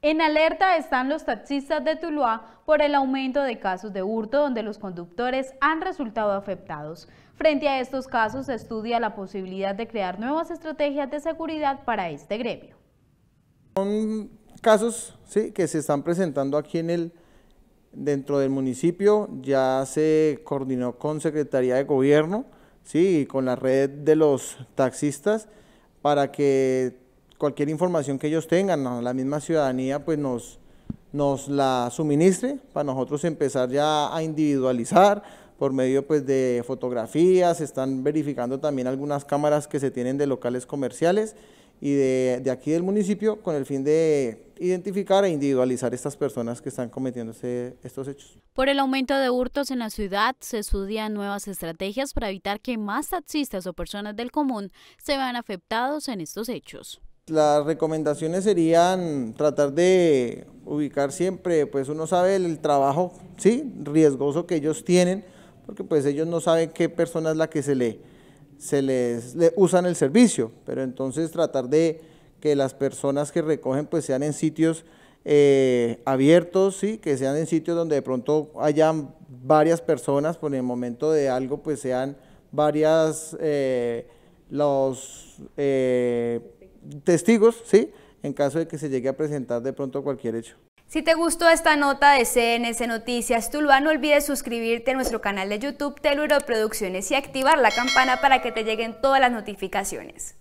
En alerta están los taxistas de Tuluá por el aumento de casos de hurto donde los conductores han resultado afectados. Frente a estos casos se estudia la posibilidad de crear nuevas estrategias de seguridad para este gremio. Son casos que se están presentando aquí en el, dentro del municipio, ya se coordinó con Secretaría de Gobierno, sí, con la red de los taxistas para que cualquier información que ellos tengan, la misma ciudadanía pues nos, la suministre para nosotros empezar ya a individualizar por medio pues de fotografías, están verificando también algunas cámaras que se tienen de locales comerciales y de, de aquí del municipio con el fin de identificar e individualizar estas personas que están cometiendo estos hechos. Por el aumento de hurtos en la ciudad, se estudian nuevas estrategias para evitar que más taxistas o personas del común se vean afectados en estos hechos las recomendaciones serían tratar de ubicar siempre, pues uno sabe el trabajo, sí, riesgoso que ellos tienen, porque pues ellos no saben qué persona es la que se le, se les usan el servicio, pero entonces tratar de que las personas que recogen pues sean en sitios eh, abiertos, sí, que sean en sitios donde de pronto hayan varias personas, por el momento de algo pues sean varias eh, los eh, testigos, ¿sí? En caso de que se llegue a presentar de pronto cualquier hecho. Si te gustó esta nota de Cns Noticias Tuluá, no olvides suscribirte a nuestro canal de YouTube Teluro Producciones y activar la campana para que te lleguen todas las notificaciones.